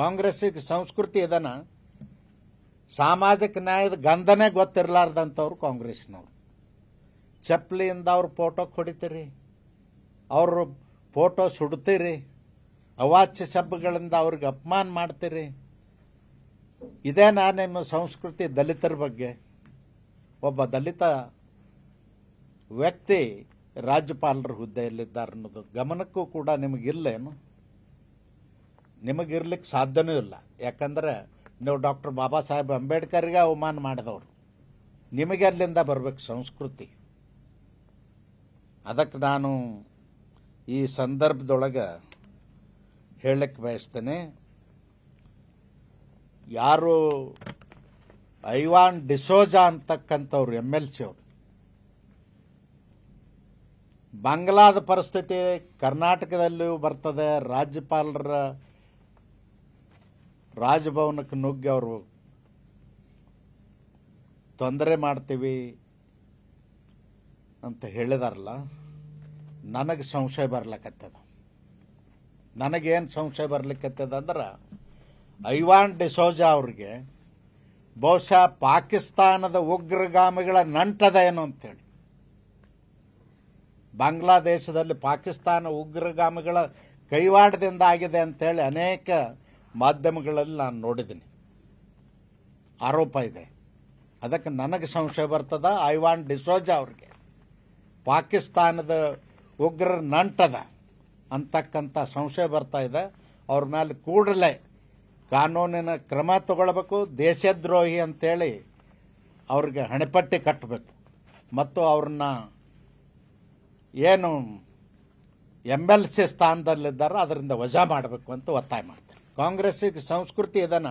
ಕಾಂಗ್ರೆಸ್ಸಿಗೆ ಸಂಸ್ಕೃತಿ ಇದನ್ನ ಸಾಮಾಜಿಕ ನ್ಯಾಯದ ಗಂಧನೇ ಗೊತ್ತಿರಲಾರ್ದಂಥವ್ರು ಕಾಂಗ್ರೆಸ್ನವ್ರು ಚಪ್ಪಲಿಯಿಂದ ಅವ್ರು ಫೋಟೋ ಹೊಡಿತೀರಿ ಅವರು ಫೋಟೋ ಸುಡ್ತೀರಿ ಅವಾಚ್ಯ ಶಬ್ದಗಳಿಂದ ಅವ್ರಿಗೆ ಅಪಮಾನ ಮಾಡ್ತೀರಿ ಇದೇನಾ ನಿಮ್ಮ ಸಂಸ್ಕೃತಿ ದಲಿತರ ಬಗ್ಗೆ ಒಬ್ಬ ದಲಿತ ವ್ಯಕ್ತಿ ರಾಜ್ಯಪಾಲರ ಹುದ್ದೆಯಲ್ಲಿದ್ದಾರೆ ಅನ್ನೋದು ಗಮನಕ್ಕೂ ಕೂಡ ನಿಮಗಿಲ್ಲೇನು ನಿಮಗಿರ್ಲಿಕ್ಕೆ ಸಾಧ್ಯನೂ ಇಲ್ಲ ಯಾಕಂದ್ರೆ ನೀವು ಡಾಕ್ಟರ್ ಬಾಬಾ ಸಾಹೇಬ್ ಅಂಬೇಡ್ಕರ್ಗೆ ಅವಮಾನ ಮಾಡಿದವರು ನಿಮಗೆ ಅಲ್ಲಿಂದ ಬರಬೇಕು ಸಂಸ್ಕೃತಿ ಅದಕ್ಕೆ ನಾನು ಈ ಸಂದರ್ಭದೊಳಗೆ ಹೇಳಕ್ಕೆ ಬಯಸ್ತೇನೆ ಯಾರು ಐವಾನ್ ಡಿಸೋಜಾ ಅಂತಕ್ಕಂಥವ್ರು ಎಮ್ ಎಲ್ ಸಿ ಅವರು ಬಾಂಗ್ಲಾದ ಪರಿಸ್ಥಿತಿ ಕರ್ನಾಟಕದಲ್ಲೂ ಬರ್ತದೆ ರಾಜ್ಯಪಾಲರ ರಾಜಭವನಕ್ಕೆ ನುಗ್ಗಿ ಅವರು ತೊಂದರೆ ಮಾಡ್ತೀವಿ ಅಂತ ಹೇಳಿದಾರಲ್ಲ ನನಗೆ ಸಂಶಯ ಬರ್ಲಿಕ್ಕತ್ತದ ನನಗೇನು ಸಂಶಯ ಬರ್ಲಿಕ್ಕತ್ತದ ಅಂದ್ರೆ ಐವಾನ್ ಡಿಸೋಜಾ ಅವ್ರಿಗೆ ಬಹುಶಃ ಪಾಕಿಸ್ತಾನದ ಉಗ್ರಗಾಮಿಗಳ ನಂಟದ ಏನು ಅಂತೇಳಿ ಬಾಂಗ್ಲಾದೇಶದಲ್ಲಿ ಪಾಕಿಸ್ತಾನ ಉಗ್ರಗಾಮಿಗಳ ಕೈವಾಡದಿಂದ ಆಗಿದೆ ಅಂತೇಳಿ ಅನೇಕ ಮಾಧ್ಯಮಗಳಲ್ಲಿ ನಾನು ನೋಡಿದ್ದೀನಿ ಆರೋಪ ಇದೆ ಅದಕ್ಕೆ ನನಗೆ ಸಂಶಯ ಬರ್ತದ ಐ ವಾಂಟ್ ಡಿಸೋಜಾ ಅವ್ರಿಗೆ ಪಾಕಿಸ್ತಾನದ ಉಗ್ರರ ನಂಟದ ಅಂತಕ್ಕಂಥ ಸಂಶಯ ಬರ್ತಾ ಇದೆ ಅವ್ರ ಮೇಲೆ ಕೂಡಲೇ ಕಾನೂನಿನ ಕ್ರಮ ತಗೊಳ್ಬೇಕು ದೇಶದ್ರೋಹಿ ಅಂತೇಳಿ ಅವ್ರಿಗೆ ಹಣೆಪಟ್ಟಿ ಕಟ್ಟಬೇಕು ಮತ್ತು ಅವ್ರನ್ನ ಏನು ಎಮ್ ಎಲ್ ಸಿ ಸ್ಥಾನದಲ್ಲಿದ್ದಾರೋ ಅದರಿಂದ ವಜಾ ಮಾಡಬೇಕು ಅಂತ ಒತ್ತಾಯ ಮಾಡ್ತಾರೆ ಕಾಂಗ್ರೆಸ್ಸಿಗೆ ಸಂಸ್ಕೃತಿ ಇದನ್ನ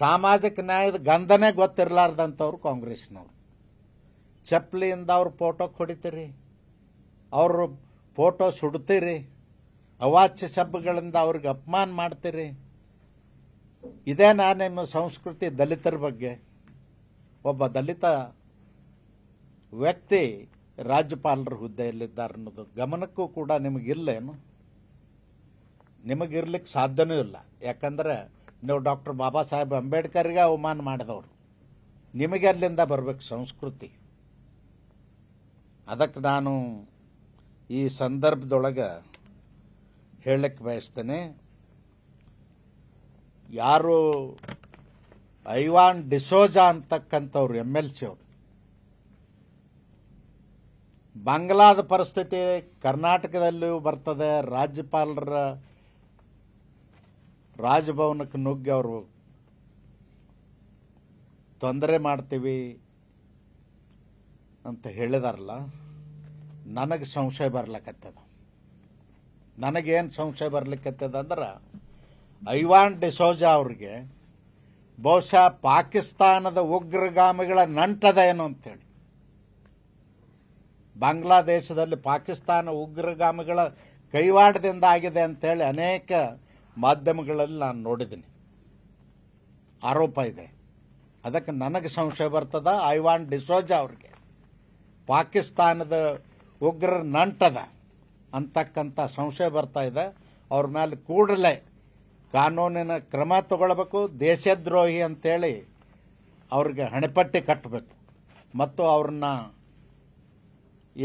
ಸಾಮಾಜಿಕ ನ್ಯಾಯದ ಗಂಧನೇ ಗೊತ್ತಿರಲಾರ್ದಂಥವ್ರು ಕಾಂಗ್ರೆಸ್ನವ್ರು ಚಪ್ಪಲಿಯಿಂದ ಅವ್ರು ಫೋಟೋ ಹೊಡಿತೀರಿ ಅವರು ಫೋಟೋ ಸುಡ್ತೀರಿ ಅವಾಚ್ಯ ಶಬ್ದಗಳಿಂದ ಅವ್ರಿಗೆ ಅಪಮಾನ ಮಾಡ್ತೀರಿ ಇದೇನಾ ನಿಮ್ಮ ಸಂಸ್ಕೃತಿ ದಲಿತರ ಬಗ್ಗೆ ಒಬ್ಬ ದಲಿತ ವ್ಯಕ್ತಿ ರಾಜ್ಯಪಾಲರ ಹುದ್ದೆಯಲ್ಲಿದ್ದಾರೆ ಅನ್ನೋದು ಗಮನಕ್ಕೂ ಕೂಡ ನಿಮಗಿಲ್ಲೇನು ನಿಮಗಿರ್ಲಿಕ್ಕೆ ಸಾಧ್ಯನೂ ಇಲ್ಲ ಯಾಕಂದ್ರೆ ನೀವು ಡಾಕ್ಟರ್ ಬಾಬಾ ಸಾಹೇಬ್ ಅಂಬೇಡ್ಕರ್ಗೆ ಅವಮಾನ ಮಾಡಿದವರು ನಿಮಗೆ ಅಲ್ಲಿಂದ ಬರಬೇಕು ಸಂಸ್ಕೃತಿ ಅದಕ್ಕೆ ನಾನು ಈ ಸಂದರ್ಭದೊಳಗೆ ಹೇಳಕ್ಕೆ ಬಯಸ್ತೇನೆ ಯಾರು ಐವಾನ್ ಡಿಸೋಜಾ ಅಂತಕ್ಕಂಥವ್ರು ಎಮ್ ಎಲ್ ಸಿ ಅವರು ಬಂಗ್ಲಾದ ಪರಿಸ್ಥಿತಿ ಕರ್ನಾಟಕದಲ್ಲೂ ಬರ್ತದೆ ರಾಜ್ಯಪಾಲರ ರಾಜಭವನಕ್ಕೆ ನುಗ್ಗಿ ಅವರು ತೊಂದರೆ ಮಾಡ್ತೀವಿ ಅಂತ ಹೇಳಿದಾರಲ್ಲ ನನಗೆ ಸಂಶಯ ಬರ್ಲಿಕ್ಕತ್ತದ ನನಗೇನು ಸಂಶಯ ಬರ್ಲಿಕ್ಕತ್ತದ ಅಂದ್ರೆ ಐವಾನ್ ಡಿಸೋಜಾ ಅವ್ರಿಗೆ ಬಹುಶಃ ಪಾಕಿಸ್ತಾನದ ಉಗ್ರಗಾಮಿಗಳ ನಂಟದ ಏನು ಅಂತೇಳಿ ಬಾಂಗ್ಲಾದೇಶದಲ್ಲಿ ಪಾಕಿಸ್ತಾನ ಉಗ್ರಗಾಮಿಗಳ ಕೈವಾಡದಿಂದ ಆಗಿದೆ ಅಂತೇಳಿ ಅನೇಕ ಮಾಧ್ಯಮಗಳಲ್ಲಿ ನಾನು ನೋಡಿದ್ದೀನಿ ಆರೋಪ ಇದೆ ಅದಕ್ಕೆ ನನಗೆ ಸಂಶಯ ಬರ್ತದ ಐ ವಾಂಟ್ ಡಿಸೋಜಾ ಅವ್ರಿಗೆ ಪಾಕಿಸ್ತಾನದ ಉಗ್ರರ ನಂಟದ ಅಂತಕ್ಕಂಥ ಸಂಶಯ ಬರ್ತಾ ಇದೆ ಅವ್ರ ಮೇಲೆ ಕೂಡಲೇ ಕಾನೂನಿನ ಕ್ರಮ ತಗೊಳ್ಬೇಕು ದೇಶದ್ರೋಹಿ ಅಂತೇಳಿ ಅವ್ರಿಗೆ ಹಣೆಪಟ್ಟಿ ಕಟ್ಟಬೇಕು ಮತ್ತು ಅವ್ರನ್ನ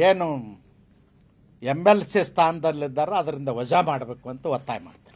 ಏನು ಎಮ್ ಎಲ್ ಸಿ ಸ್ಥಾನದಲ್ಲಿದ್ದಾರೋ ಅದರಿಂದ ವಜಾ ಮಾಡಬೇಕು ಅಂತ ಒತ್ತಾಯ ಮಾಡ್ತಾರೆ